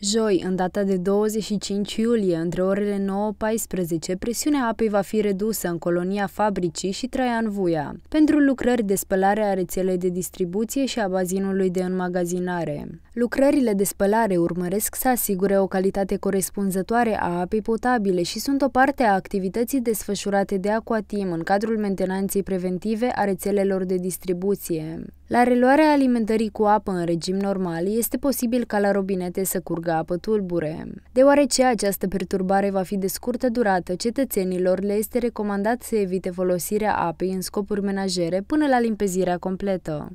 Joi, în data de 25 iulie, între orele 9-14, presiunea apei va fi redusă în colonia fabricii și Traian Vuia, pentru lucrări de spălare a rețelei de distribuție și a bazinului de înmagazinare. Lucrările de spălare urmăresc să asigure o calitate corespunzătoare a apei potabile și sunt o parte a activității desfășurate de Aquatim în cadrul mentenanței preventive a rețelelor de distribuție. La reluarea alimentării cu apă în regim normal, este posibil ca la robinete să curgă apă tulbure. Deoarece această perturbare va fi de scurtă durată, cetățenilor le este recomandat să evite folosirea apei în scopuri menajere până la limpezirea completă.